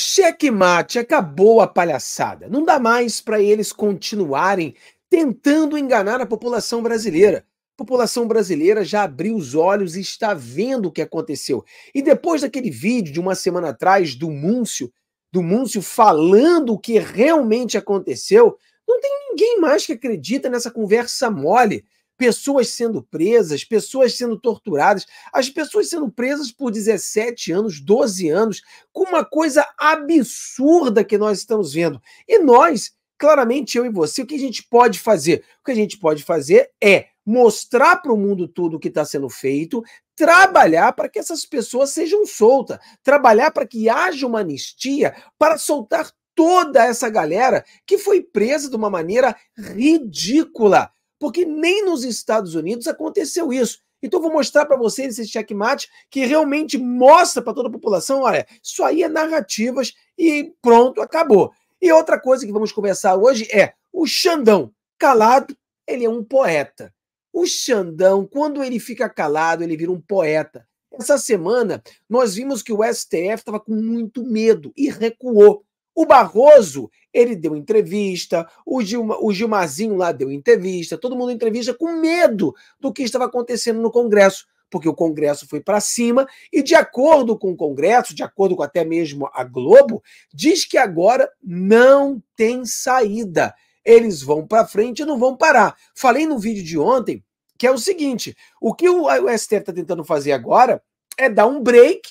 Checkmate, acabou a palhaçada. Não dá mais para eles continuarem tentando enganar a população brasileira. A população brasileira já abriu os olhos e está vendo o que aconteceu. E depois daquele vídeo de uma semana atrás do Múncio, do Múncio falando o que realmente aconteceu, não tem ninguém mais que acredita nessa conversa mole pessoas sendo presas, pessoas sendo torturadas, as pessoas sendo presas por 17 anos, 12 anos, com uma coisa absurda que nós estamos vendo. E nós, claramente eu e você, o que a gente pode fazer? O que a gente pode fazer é mostrar para o mundo todo o que está sendo feito, trabalhar para que essas pessoas sejam soltas, trabalhar para que haja uma anistia para soltar toda essa galera que foi presa de uma maneira ridícula porque nem nos Estados Unidos aconteceu isso. Então, vou mostrar para vocês esse checkmate que realmente mostra para toda a população: olha, isso aí é narrativas e pronto, acabou. E outra coisa que vamos conversar hoje é o Xandão. Calado, ele é um poeta. O Xandão, quando ele fica calado, ele vira um poeta. Essa semana, nós vimos que o STF estava com muito medo e recuou. O Barroso, ele deu entrevista, o, Gilma, o Gilmarzinho lá deu entrevista, todo mundo entrevista com medo do que estava acontecendo no Congresso, porque o Congresso foi para cima e, de acordo com o Congresso, de acordo com até mesmo a Globo, diz que agora não tem saída. Eles vão para frente e não vão parar. Falei no vídeo de ontem que é o seguinte: o que o STF está tentando fazer agora é dar um break,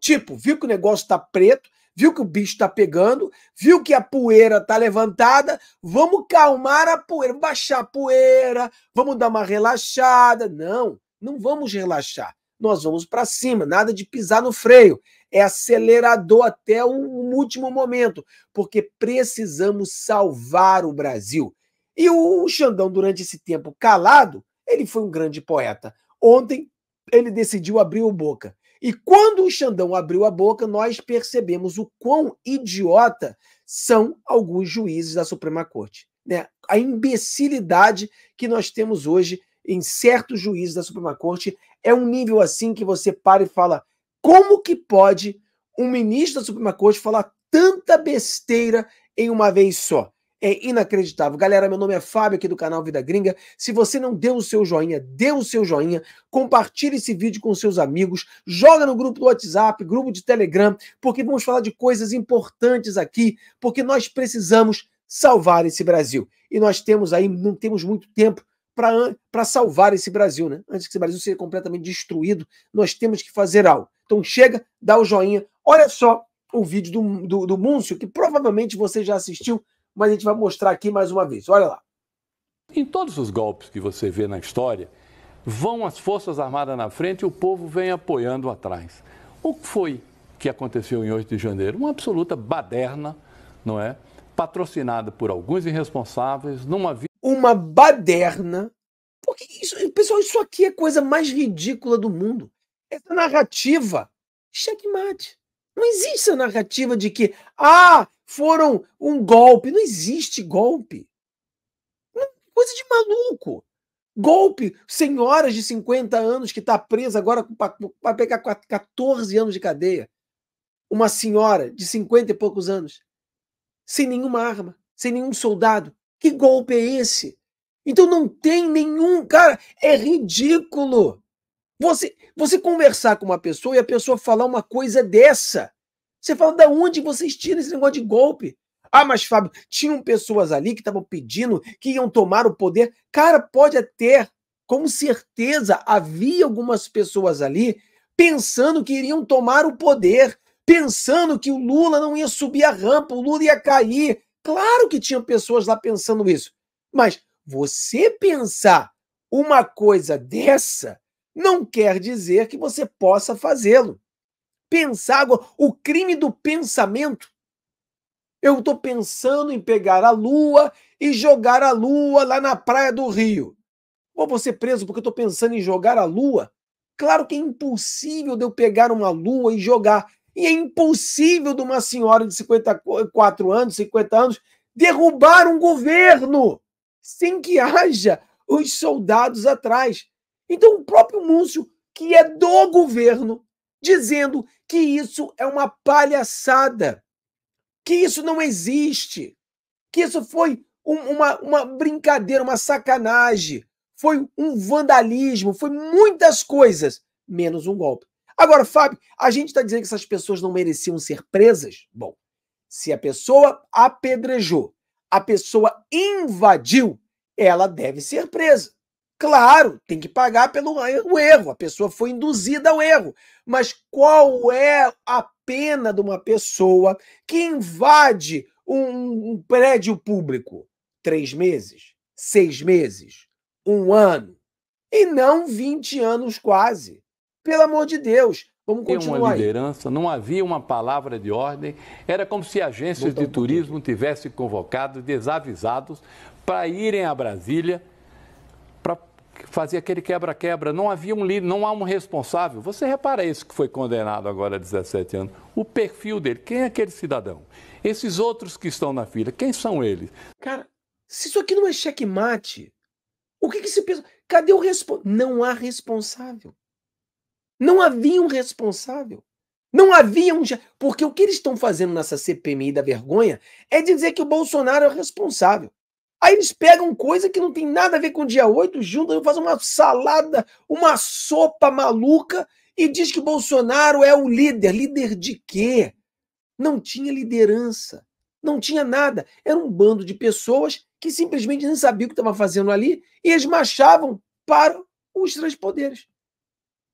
tipo, viu que o negócio está preto, viu que o bicho está pegando, viu que a poeira está levantada, vamos calmar a poeira, baixar a poeira, vamos dar uma relaxada. Não, não vamos relaxar. Nós vamos para cima, nada de pisar no freio. É acelerador até o último momento, porque precisamos salvar o Brasil. E o Xandão, durante esse tempo calado, ele foi um grande poeta. Ontem ele decidiu abrir o boca. E quando o Xandão abriu a boca, nós percebemos o quão idiota são alguns juízes da Suprema Corte. Né? A imbecilidade que nós temos hoje em certos juízes da Suprema Corte é um nível assim que você para e fala: como que pode um ministro da Suprema Corte falar tanta besteira em uma vez só? É inacreditável. Galera, meu nome é Fábio aqui do canal Vida Gringa. Se você não deu o seu joinha, dê o seu joinha, compartilhe esse vídeo com seus amigos, joga no grupo do WhatsApp, grupo de Telegram, porque vamos falar de coisas importantes aqui, porque nós precisamos salvar esse Brasil. E nós temos aí, não temos muito tempo para salvar esse Brasil, né? Antes que esse Brasil seja completamente destruído, nós temos que fazer algo. Então chega, dá o joinha. Olha só o vídeo do, do, do Múncio, que provavelmente você já assistiu mas a gente vai mostrar aqui mais uma vez. Olha lá. Em todos os golpes que você vê na história, vão as Forças Armadas na frente e o povo vem apoiando atrás. O que foi que aconteceu em 8 de janeiro? Uma absoluta baderna, não é? Patrocinada por alguns irresponsáveis, numa. Uma baderna. Porque, isso, pessoal, isso aqui é a coisa mais ridícula do mundo. Essa narrativa. Checkmate. Não existe essa narrativa de que, ah, foram um golpe. Não existe golpe. Coisa de maluco. Golpe. Senhoras de 50 anos que está presa agora vai pegar 14 anos de cadeia. Uma senhora de 50 e poucos anos. Sem nenhuma arma, sem nenhum soldado. Que golpe é esse? Então não tem nenhum. Cara, é ridículo. Você, você conversar com uma pessoa e a pessoa falar uma coisa dessa. Você fala da onde vocês tiram esse negócio de golpe? Ah, mas Fábio, tinham pessoas ali que estavam pedindo que iam tomar o poder. Cara, pode até, com certeza, havia algumas pessoas ali pensando que iriam tomar o poder, pensando que o Lula não ia subir a rampa, o Lula ia cair. Claro que tinha pessoas lá pensando isso. Mas você pensar uma coisa dessa não quer dizer que você possa fazê-lo pensar agora. O crime do pensamento. Eu estou pensando em pegar a lua e jogar a lua lá na praia do Rio. Ou vou ser preso porque eu estou pensando em jogar a lua? Claro que é impossível de eu pegar uma lua e jogar. E é impossível de uma senhora de 54 anos, 50 anos, derrubar um governo sem que haja os soldados atrás. Então, o próprio Múcio, que é do governo, dizendo que isso é uma palhaçada, que isso não existe, que isso foi um, uma, uma brincadeira, uma sacanagem, foi um vandalismo, foi muitas coisas, menos um golpe. Agora, Fábio, a gente está dizendo que essas pessoas não mereciam ser presas? Bom, se a pessoa apedrejou, a pessoa invadiu, ela deve ser presa. Claro, tem que pagar pelo erro, a pessoa foi induzida ao erro. Mas qual é a pena de uma pessoa que invade um, um prédio público? Três meses? Seis meses? Um ano? E não 20 anos quase. Pelo amor de Deus, Vamos continuar. uma liderança, não havia uma palavra de ordem, era como se agências de turismo tivessem convocado desavisados para irem a Brasília fazia aquele quebra-quebra, não havia um líder, não há um responsável. Você repara isso que foi condenado agora a 17 anos. O perfil dele, quem é aquele cidadão? Esses outros que estão na fila, quem são eles? Cara, se isso aqui não é checkmate, o que, que se pensa? Cadê o responsável? Não há responsável. Não havia um responsável. Não havia um. Porque o que eles estão fazendo nessa CPMI da vergonha é dizer que o Bolsonaro é o responsável. Aí eles pegam coisa que não tem nada a ver com o dia 8, juntam, fazem uma salada, uma sopa maluca e diz que Bolsonaro é o líder. Líder de quê? Não tinha liderança, não tinha nada. Era um bando de pessoas que simplesmente não sabiam o que estava fazendo ali e eles marchavam para os três poderes.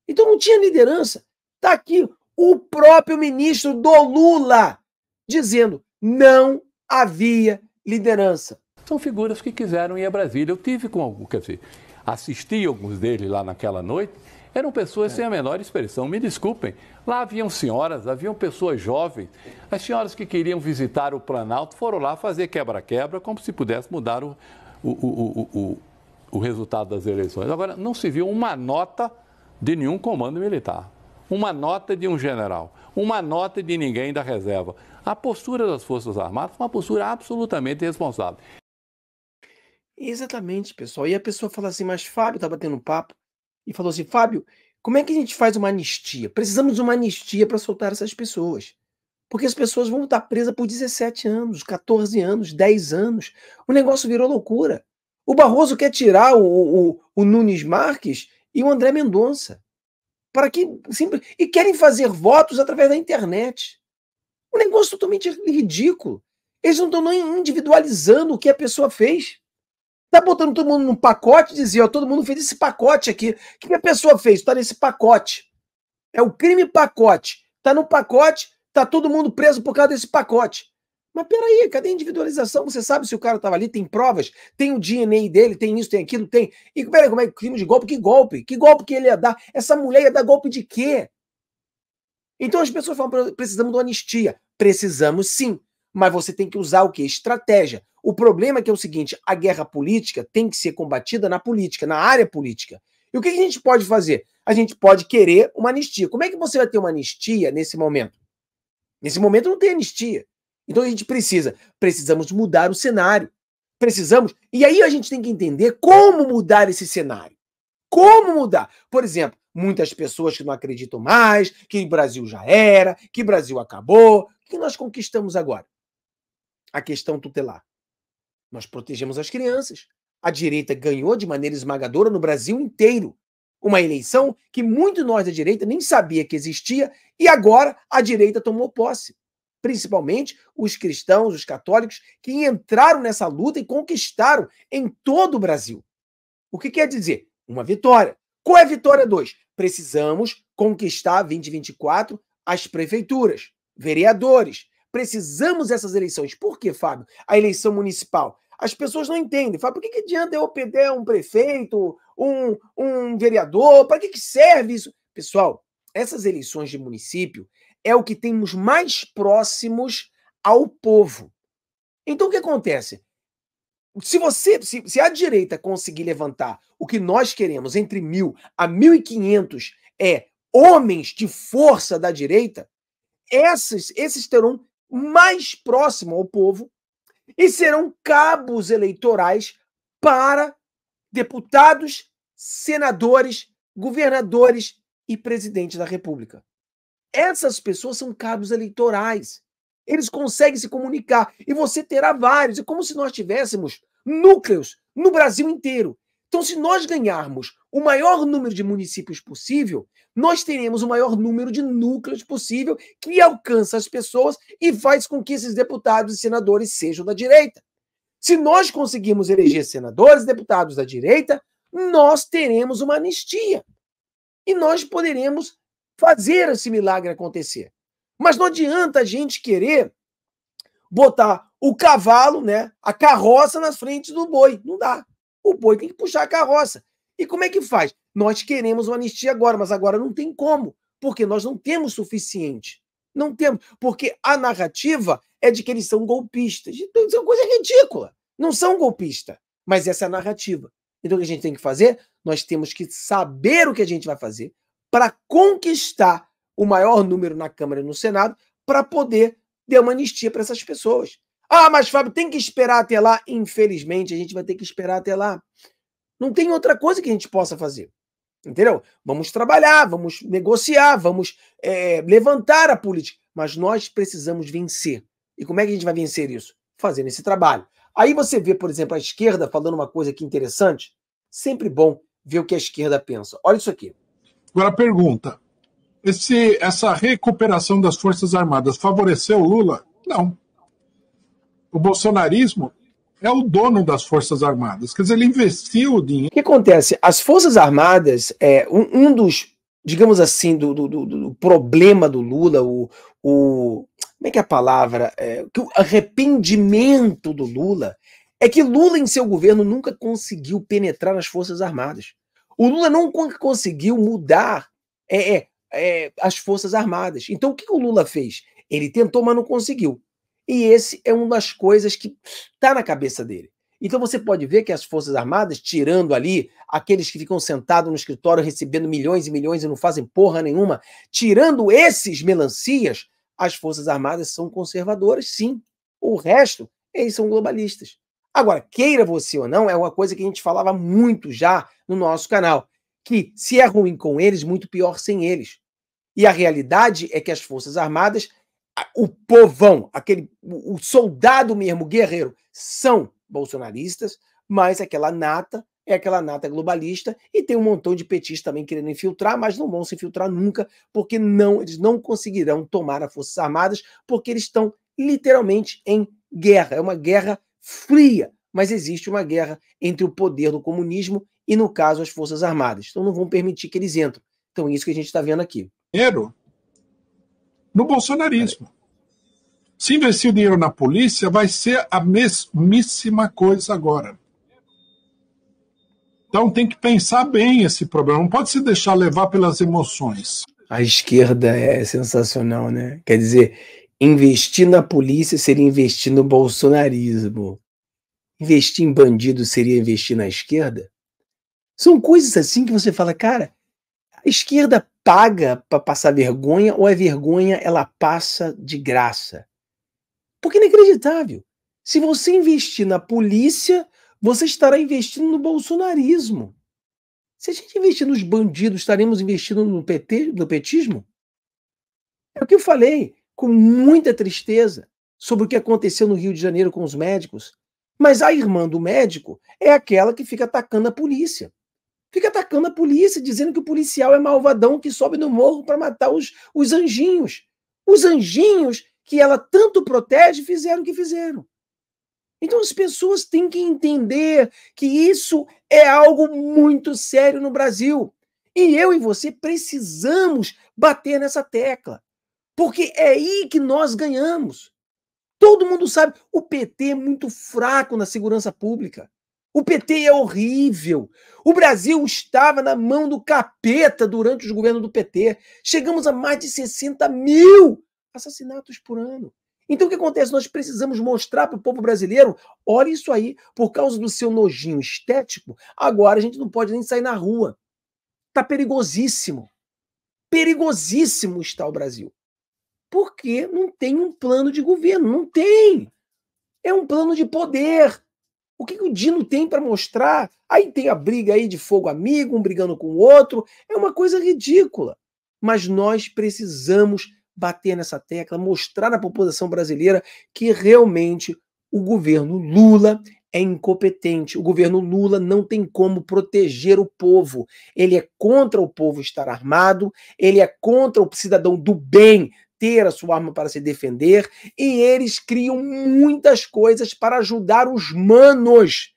Então não tinha liderança. Está aqui o próprio ministro do Lula dizendo não havia liderança são figuras que quiseram ir a Brasília. Eu tive com algum, quer dizer, assisti alguns deles lá naquela noite, eram pessoas é. sem a menor expressão. Me desculpem, lá haviam senhoras, haviam pessoas jovens. As senhoras que queriam visitar o Planalto foram lá fazer quebra-quebra, como se pudesse mudar o, o, o, o, o resultado das eleições. Agora, não se viu uma nota de nenhum comando militar, uma nota de um general, uma nota de ninguém da reserva. A postura das Forças Armadas foi uma postura absolutamente irresponsável. Exatamente, pessoal. E a pessoa fala assim, mas Fábio estava tá batendo papo e falou assim, Fábio, como é que a gente faz uma anistia? Precisamos de uma anistia para soltar essas pessoas. Porque as pessoas vão estar presas por 17 anos, 14 anos, 10 anos. O negócio virou loucura. O Barroso quer tirar o, o, o Nunes Marques e o André Mendonça. Para que simples, e querem fazer votos através da internet. O negócio totalmente ridículo. Eles não estão nem individualizando o que a pessoa fez tá botando todo mundo num pacote e dizia, ó, todo mundo fez esse pacote aqui. O que a pessoa fez? Tá nesse pacote. É o crime pacote. Tá no pacote, tá todo mundo preso por causa desse pacote. Mas peraí, cadê a individualização? Você sabe se o cara estava ali, tem provas, tem o DNA dele, tem isso, tem aquilo, tem. E peraí, como é que crime de golpe? Que golpe? Que golpe que ele ia dar? Essa mulher ia dar golpe de quê? Então as pessoas falam, precisamos de uma anistia. Precisamos sim mas você tem que usar o que? Estratégia. O problema é que é o seguinte: a guerra política tem que ser combatida na política, na área política. E o que a gente pode fazer? A gente pode querer uma anistia. Como é que você vai ter uma anistia nesse momento? Nesse momento não tem anistia. Então a gente precisa, precisamos mudar o cenário. Precisamos, e aí a gente tem que entender como mudar esse cenário. Como mudar? Por exemplo, muitas pessoas que não acreditam mais que o Brasil já era, que o Brasil acabou, o que nós conquistamos agora? a questão tutelar. Nós protegemos as crianças. A direita ganhou de maneira esmagadora no Brasil inteiro. Uma eleição que muito nós da direita nem sabia que existia e agora a direita tomou posse. Principalmente os cristãos, os católicos, que entraram nessa luta e conquistaram em todo o Brasil. O que quer dizer? Uma vitória. Qual é a vitória 2? Precisamos conquistar 2024 as prefeituras, vereadores, Precisamos dessas eleições. Por que, Fábio? A eleição municipal. As pessoas não entendem. Fábio, por que, que adianta eu perder um prefeito, um, um vereador? Para que, que serve isso? Pessoal, essas eleições de município é o que temos mais próximos ao povo. Então, o que acontece? Se você, se, se, a direita conseguir levantar o que nós queremos entre mil a mil e quinhentos é homens de força da direita, essas, esses terão mais próximo ao povo e serão cabos eleitorais para deputados, senadores, governadores e presidente da República. Essas pessoas são cabos eleitorais. Eles conseguem se comunicar e você terá vários. É como se nós tivéssemos núcleos no Brasil inteiro. Então, se nós ganharmos o maior número de municípios possível, nós teremos o maior número de núcleos possível que alcança as pessoas e faz com que esses deputados e senadores sejam da direita. Se nós conseguirmos eleger senadores e deputados da direita, nós teremos uma anistia. E nós poderemos fazer esse milagre acontecer. Mas não adianta a gente querer botar o cavalo, né, a carroça na frente do boi, não dá. O boi tem que puxar a carroça. E como é que faz? Nós queremos uma anistia agora, mas agora não tem como, porque nós não temos suficiente. Não temos, porque a narrativa é de que eles são golpistas. Então, isso é uma coisa ridícula. Não são golpistas, mas essa é a narrativa. Então, o que a gente tem que fazer? Nós temos que saber o que a gente vai fazer para conquistar o maior número na Câmara e no Senado para poder dar uma anistia para essas pessoas. Ah, mas Fábio, tem que esperar até lá. Infelizmente, a gente vai ter que esperar até lá. Não tem outra coisa que a gente possa fazer. Entendeu? Vamos trabalhar, vamos negociar, vamos é, levantar a política. Mas nós precisamos vencer. E como é que a gente vai vencer isso? Fazendo esse trabalho. Aí você vê, por exemplo, a esquerda falando uma coisa aqui é interessante. Sempre bom ver o que a esquerda pensa. Olha isso aqui. Agora, pergunta: Esse, essa recuperação das Forças Armadas favoreceu Lula? Não o bolsonarismo é o dono das Forças Armadas. Quer dizer, ele investiu o dinheiro. O que acontece? As Forças Armadas, é um, um dos, digamos assim, do, do, do, do problema do Lula, o, o, Como é que é a palavra? É, que o arrependimento do Lula é que Lula, em seu governo, nunca conseguiu penetrar nas Forças Armadas. O Lula nunca conseguiu mudar é, é, é, as Forças Armadas. Então, o que o Lula fez? Ele tentou, mas não conseguiu. E esse é uma das coisas que está na cabeça dele. Então você pode ver que as Forças Armadas, tirando ali aqueles que ficam sentados no escritório recebendo milhões e milhões e não fazem porra nenhuma, tirando esses melancias, as Forças Armadas são conservadoras, sim. O resto, eles são globalistas. Agora, queira você ou não, é uma coisa que a gente falava muito já no nosso canal, que se é ruim com eles, muito pior sem eles. E a realidade é que as Forças Armadas o povão, aquele o soldado mesmo, guerreiro, são bolsonaristas, mas aquela nata é aquela nata globalista e tem um montão de petistas também querendo infiltrar, mas não vão se infiltrar nunca, porque não eles não conseguirão tomar as Forças Armadas, porque eles estão literalmente em guerra. É uma guerra fria, mas existe uma guerra entre o poder do comunismo e, no caso, as Forças Armadas. Então não vão permitir que eles entrem. Então, é isso que a gente está vendo aqui. Primeiro, no bolsonarismo. Se investir dinheiro na polícia, vai ser a mesmíssima coisa agora. Então tem que pensar bem esse problema, não pode se deixar levar pelas emoções. A esquerda é sensacional, né? Quer dizer, investir na polícia seria investir no bolsonarismo. Investir em bandido seria investir na esquerda? São coisas assim que você fala, cara, a esquerda paga para passar vergonha ou a é vergonha ela passa de graça? Porque é inacreditável. Se você investir na polícia, você estará investindo no bolsonarismo. Se a gente investir nos bandidos, estaremos investindo no PT, no petismo? É o que eu falei com muita tristeza sobre o que aconteceu no Rio de Janeiro com os médicos. Mas a irmã do médico é aquela que fica atacando a polícia fica atacando a polícia, dizendo que o policial é malvadão que sobe no morro para matar os, os anjinhos. Os anjinhos que ela tanto protege fizeram o que fizeram. Então as pessoas têm que entender que isso é algo muito sério no Brasil. E eu e você precisamos bater nessa tecla. Porque é aí que nós ganhamos. Todo mundo sabe, o PT é muito fraco na segurança pública. O PT é horrível. O Brasil estava na mão do capeta durante os governos do PT. Chegamos a mais de 60 mil assassinatos por ano. Então o que acontece? Nós precisamos mostrar para o povo brasileiro: olha isso aí, por causa do seu nojinho estético, agora a gente não pode nem sair na rua. Tá perigosíssimo. Perigosíssimo está o Brasil. Porque não tem um plano de governo, não tem. É um plano de poder. O que, que o Dino tem para mostrar? Aí tem a briga aí de fogo amigo, um brigando com o outro. É uma coisa ridícula. Mas nós precisamos bater nessa tecla, mostrar à população brasileira que realmente o governo Lula é incompetente. O governo Lula não tem como proteger o povo. Ele é contra o povo estar armado, ele é contra o cidadão do bem ter a sua arma para se defender, e eles criam muitas coisas para ajudar os manos.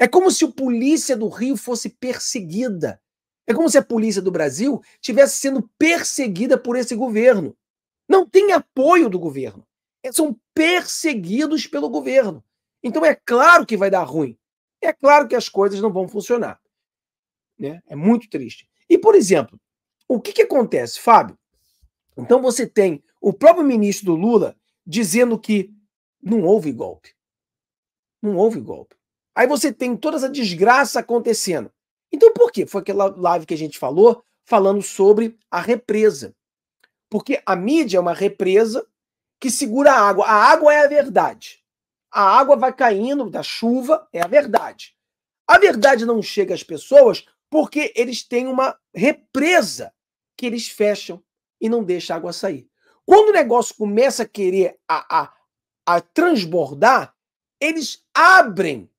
É como se a polícia do Rio fosse perseguida. É como se a polícia do Brasil estivesse sendo perseguida por esse governo. Não tem apoio do governo. É, são perseguidos pelo governo. Então é claro que vai dar ruim. É claro que as coisas não vão funcionar. Né? É muito triste. E, por exemplo, o que, que acontece, Fábio? Então você tem o próprio ministro do Lula dizendo que não houve golpe. Não houve golpe. Aí você tem toda essa desgraça acontecendo. Então por quê? Foi aquela live que a gente falou, falando sobre a represa. Porque a mídia é uma represa que segura a água. A água é a verdade. A água vai caindo da chuva, é a verdade. A verdade não chega às pessoas porque eles têm uma represa que eles fecham e não deixa a água sair. Quando o negócio começa a querer a, a, a transbordar, eles abrem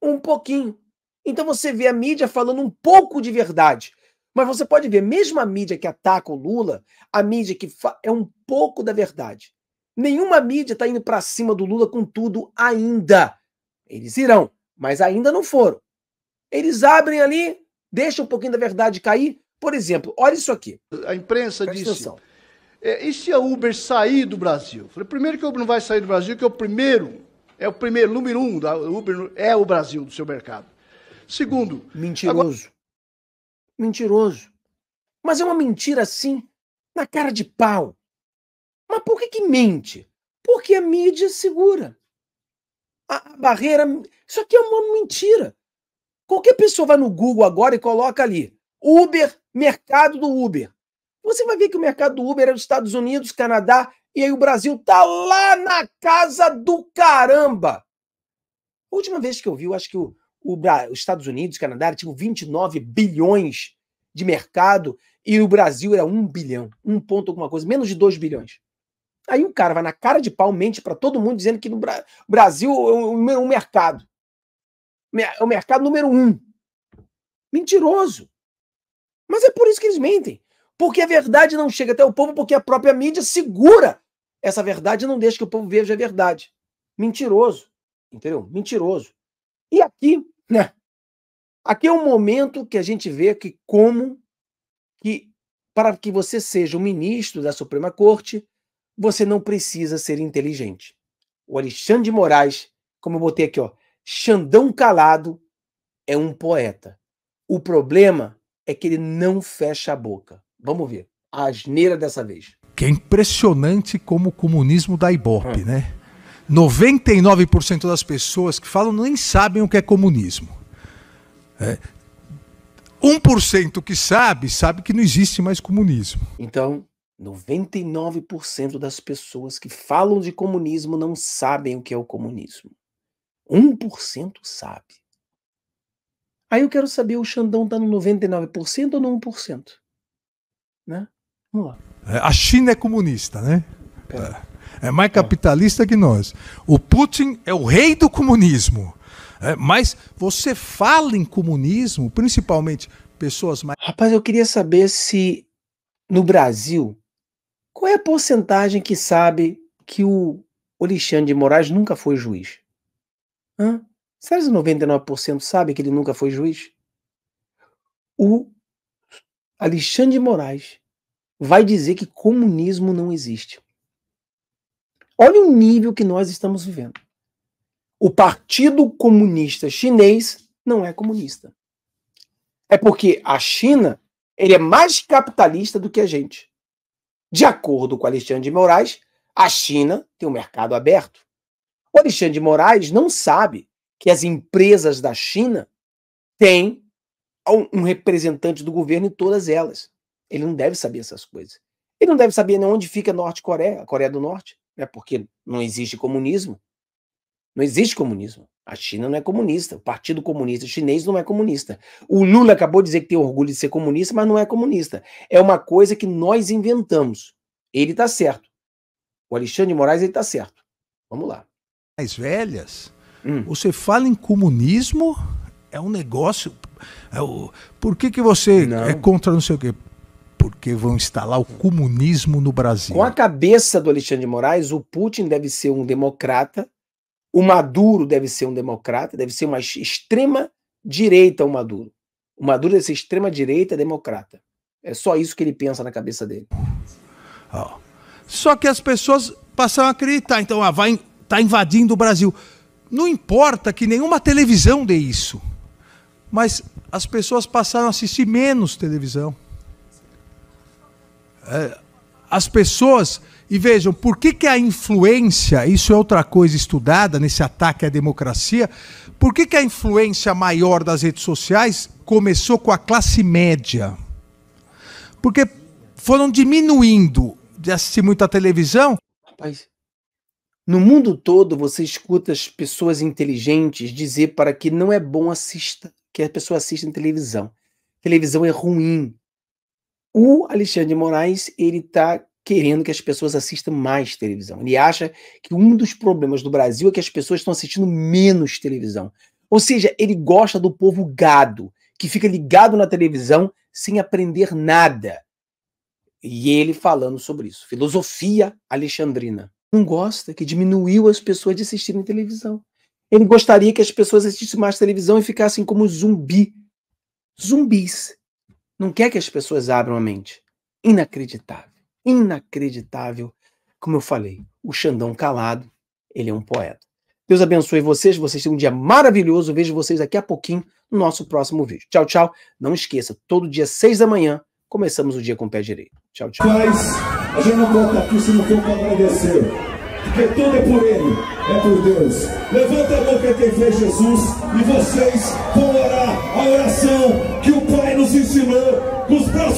um pouquinho. Então você vê a mídia falando um pouco de verdade. Mas você pode ver, mesmo a mídia que ataca o Lula, a mídia que é um pouco da verdade. Nenhuma mídia está indo para cima do Lula com tudo ainda. Eles irão, mas ainda não foram. Eles abrem ali, deixam um pouquinho da verdade cair, por exemplo, olha isso aqui. A imprensa Presta disse. Atenção. É, e se a Uber sair do Brasil? Falei, primeiro que a Uber não vai sair do Brasil, que é o primeiro, é o primeiro, número um da Uber, é o Brasil do seu mercado. Segundo. Mentiroso. Agora... Mentiroso. Mas é uma mentira assim, na cara de pau. Mas por que, que mente? Porque a mídia segura. A, a barreira. Isso aqui é uma mentira. Qualquer pessoa vai no Google agora e coloca ali Uber, mercado do Uber. Você vai ver que o mercado do Uber é dos Estados Unidos, Canadá, e aí o Brasil tá lá na casa do caramba. A última vez que eu vi, eu acho que o, o, os Estados Unidos, Canadá, tinham 29 bilhões de mercado e o Brasil era 1 bilhão, 1 ponto alguma coisa, menos de 2 bilhões. Aí o cara vai na cara de pau, mente para todo mundo dizendo que no Bra Brasil é o número um mercado. É o mercado número um. Mentiroso. Mas é por isso que eles mentem. Porque a verdade não chega até o povo, porque a própria mídia segura essa verdade e não deixa que o povo veja a verdade. Mentiroso. Entendeu? Mentiroso. E aqui, né? Aqui é um momento que a gente vê que como que para que você seja o ministro da Suprema Corte, você não precisa ser inteligente. O Alexandre de Moraes, como eu botei aqui, ó, Xandão Calado é um poeta. O problema é que ele não fecha a boca. Vamos ver. A asneira dessa vez. Que é impressionante como o comunismo dá ibope, hum. né? 99% das pessoas que falam nem sabem o que é comunismo. É. 1% que sabe, sabe que não existe mais comunismo. Então, 99% das pessoas que falam de comunismo não sabem o que é o comunismo. 1% sabe. Aí eu quero saber, o Xandão está no 99% ou no 1%? Né? Vamos lá. É, a China é comunista, né? É, é mais capitalista é. que nós. O Putin é o rei do comunismo. É, mas você fala em comunismo, principalmente pessoas mais. Rapaz, eu queria saber se no Brasil, qual é a porcentagem que sabe que o Alexandre de Moraes nunca foi juiz? Hã? Será que 99% sabe que ele nunca foi juiz? O Alexandre de Moraes vai dizer que comunismo não existe. Olha o nível que nós estamos vivendo. O Partido Comunista Chinês não é comunista. É porque a China ele é mais capitalista do que a gente. De acordo com Alexandre de Moraes, a China tem um mercado aberto. O Alexandre de Moraes não sabe que as empresas da China têm um representante do governo em todas elas. Ele não deve saber essas coisas. Ele não deve saber nem onde fica a Norte-Coreia, a Coreia do Norte, né? porque não existe comunismo. Não existe comunismo. A China não é comunista. O Partido Comunista Chinês não é comunista. O Lula acabou de dizer que tem orgulho de ser comunista, mas não é comunista. É uma coisa que nós inventamos. Ele está certo. O Alexandre de Moraes está certo. Vamos lá. As velhas Hum. Você fala em comunismo, é um negócio. É o, por que, que você não. é contra não sei o quê? Porque vão instalar o comunismo no Brasil. Com a cabeça do Alexandre de Moraes, o Putin deve ser um democrata, o Maduro deve ser um democrata, deve ser uma extrema direita o Maduro. O Maduro deve ser extrema direita democrata. É só isso que ele pensa na cabeça dele. Oh. Só que as pessoas passam a acreditar. Então, ah, vai, tá invadindo o Brasil. Não importa que nenhuma televisão dê isso, mas as pessoas passaram a assistir menos televisão. É, as pessoas. E vejam, por que, que a influência, isso é outra coisa estudada nesse ataque à democracia, por que, que a influência maior das redes sociais começou com a classe média? Porque foram diminuindo de assistir muita televisão. Rapaz, no mundo todo você escuta as pessoas inteligentes dizer para que não é bom assista, que a pessoa assista em televisão. Televisão é ruim. O Alexandre de Moraes, ele está querendo que as pessoas assistam mais televisão. Ele acha que um dos problemas do Brasil é que as pessoas estão assistindo menos televisão. Ou seja, ele gosta do povo gado, que fica ligado na televisão sem aprender nada. E ele falando sobre isso. Filosofia alexandrina não gosta, que diminuiu as pessoas de assistirem televisão. Ele gostaria que as pessoas assistissem mais televisão e ficassem como zumbi. Zumbis. Não quer que as pessoas abram a mente. Inacreditável. Inacreditável. Como eu falei, o Xandão calado, ele é um poeta. Deus abençoe vocês, vocês têm um dia maravilhoso. Vejo vocês daqui a pouquinho no nosso próximo vídeo. Tchau, tchau. Não esqueça, todo dia, seis da manhã, começamos o dia com o pé direito. Tchau, tchau. Mas gente não volta aqui se não for para agradecer. Porque tudo é por ele, é por Deus. Levanta a mão que tem fé Jesus e vocês vão orar a oração que o Pai nos ensinou nos braços.